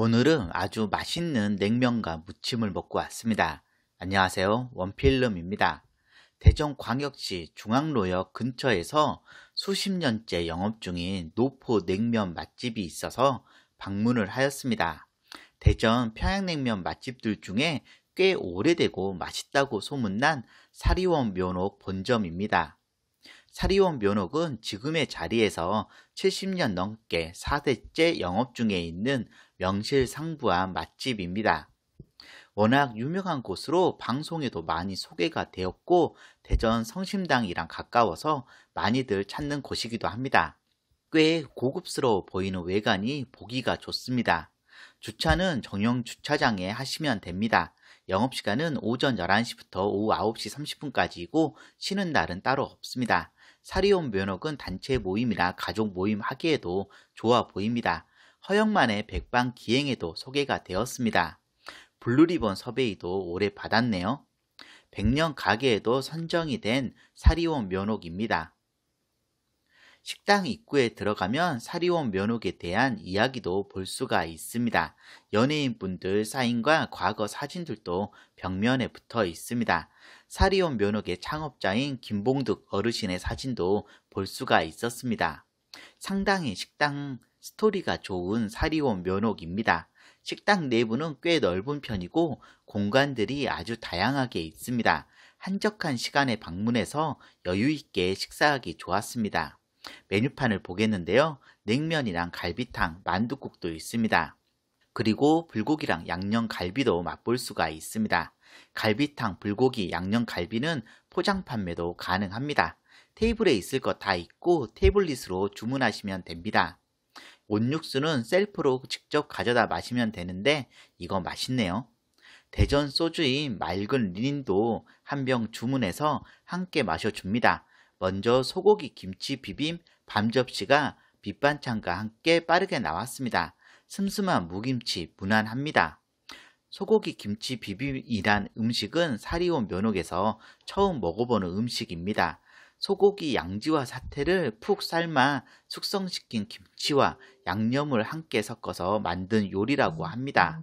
오늘은 아주 맛있는 냉면과 무침을 먹고 왔습니다. 안녕하세요. 원필름입니다. 대전광역시 중앙로역 근처에서 수십 년째 영업 중인 노포 냉면 맛집이 있어서 방문을 하였습니다. 대전 평양냉면 맛집들 중에 꽤 오래되고 맛있다고 소문난 사리원 면옥 본점입니다. 사리온 면옥은 지금의 자리에서 70년 넘게 4대째 영업 중에 있는 명실상부한 맛집입니다. 워낙 유명한 곳으로 방송에도 많이 소개가 되었고 대전 성심당이랑 가까워서 많이들 찾는 곳이기도 합니다. 꽤 고급스러워 보이는 외관이 보기가 좋습니다. 주차는 정형 주차장에 하시면 됩니다. 영업시간은 오전 11시부터 오후 9시 30분까지이고 쉬는 날은 따로 없습니다. 사리온 면옥은 단체 모임이나 가족 모임 하기에도 좋아 보입니다. 허영만의 백방 기행에도 소개가 되었습니다. 블루리본 섭외도 오래 받았네요. 백년 가게에도 선정이 된 사리온 면옥입니다. 식당 입구에 들어가면 사리원 면옥에 대한 이야기도 볼 수가 있습니다. 연예인분들 사인과 과거 사진들도 벽면에 붙어 있습니다. 사리원 면옥의 창업자인 김봉득 어르신의 사진도 볼 수가 있었습니다. 상당히 식당 스토리가 좋은 사리원 면옥입니다. 식당 내부는 꽤 넓은 편이고 공간들이 아주 다양하게 있습니다. 한적한 시간에 방문해서 여유있게 식사하기 좋았습니다. 메뉴판을 보겠는데요. 냉면이랑 갈비탕, 만둣국도 있습니다. 그리고 불고기랑 양념갈비도 맛볼 수가 있습니다. 갈비탕, 불고기, 양념갈비는 포장 판매도 가능합니다. 테이블에 있을 것 다 있고 테이블릿으로 주문하시면 됩니다. 온육수는 셀프로 직접 가져다 마시면 되는데 이거 맛있네요. 대전 소주인 맑은 린도 한 병 주문해서 함께 마셔줍니다. 먼저 소고기 김치 비빔 밤접시가 밑반찬과 함께 빠르게 나왔습니다. 슴슴한 무김치 무난합니다. 소고기 김치 비빔이란 음식은 사리온 면옥에서 처음 먹어보는 음식입니다. 소고기 양지와 사태를 푹 삶아 숙성시킨 김치와 양념을 함께 섞어서 만든 요리라고 합니다.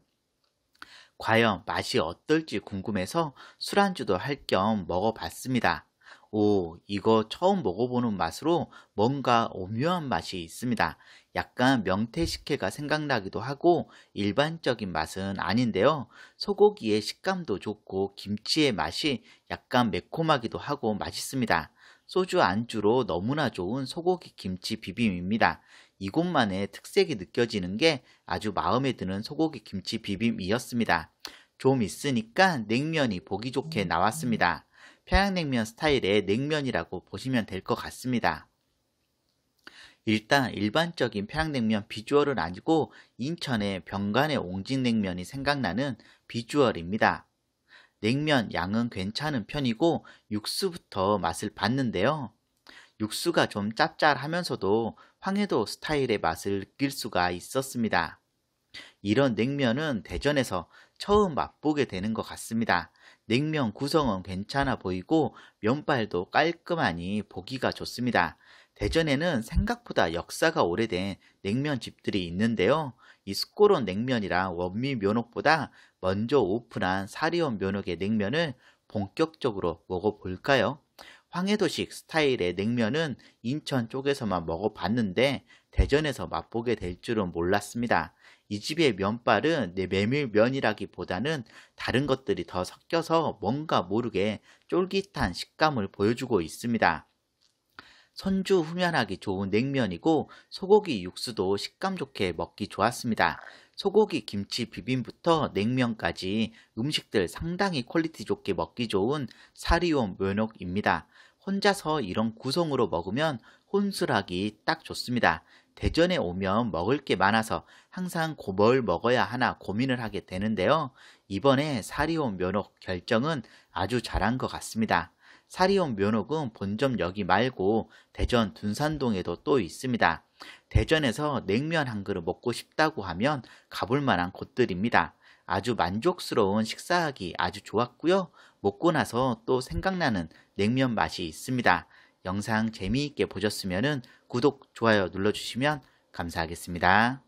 과연 맛이 어떨지 궁금해서 술안주도 할 겸 먹어봤습니다. 오, 이거 처음 먹어보는 맛으로 뭔가 오묘한 맛이 있습니다. 약간 명태식혜가 생각나기도 하고 일반적인 맛은 아닌데요. 소고기의 식감도 좋고 김치의 맛이 약간 매콤하기도 하고 맛있습니다. 소주 안주로 너무나 좋은 소고기 김치 비빔입니다. 이곳만의 특색이 느껴지는 게 아주 마음에 드는 소고기 김치 비빔이었습니다. 좀 있으니까 냉면이 보기 좋게 나왔습니다. 평양냉면 스타일의 냉면이라고 보시면 될 것 같습니다. 일단 일반적인 평양냉면 비주얼은 아니고 인천의 병간의 옹진냉면이 생각나는 비주얼입니다. 냉면 양은 괜찮은 편이고 육수부터 맛을 봤는데요. 육수가 좀 짭짤하면서도 황해도 스타일의 맛을 느낄 수가 있었습니다. 이런 냉면은 대전에서 처음 맛보게 되는 것 같습니다. 냉면 구성은 괜찮아 보이고 면발도 깔끔하니 보기가 좋습니다. 대전에는 생각보다 역사가 오래된 냉면집들이 있는데요. 이 스코론 냉면이랑 원미 면옥보다 먼저 오픈한 사리온 면옥의 냉면을 본격적으로 먹어볼까요? 황해도식 스타일의 냉면은 인천 쪽에서만 먹어봤는데 대전에서 맛보게 될 줄은 몰랐습니다. 이 집의 면발은 내 메밀면이라기보다는 다른 것들이 더 섞여서 뭔가 모르게 쫄깃한 식감을 보여주고 있습니다. 선주 후면하기 좋은 냉면이고 소고기 육수도 식감 좋게 먹기 좋았습니다. 소고기 김치 비빔부터 냉면까지 음식들 상당히 퀄리티 좋게 먹기 좋은 사리온 면옥입니다 혼자서 이런 구성으로 먹으면 혼술하기 딱 좋습니다. 대전에 오면 먹을 게 많아서 항상 뭘 먹어야 하나 고민을 하게 되는데요. 이번에 사리온 면옥 결정은 아주 잘한 것 같습니다. 사리온 면옥은 본점여기 말고 대전 둔산동에도 또 있습니다. 대전에서 냉면 한 그릇 먹고 싶다고 하면 가볼 만한 곳들입니다. 아주 만족스러운 식사하기 아주 좋았고요. 먹고 나서 또 생각나는 냉면 맛이 있습니다. 영상 재미있게 보셨으면 구독, 좋아요 눌러주시면 감사하겠습니다.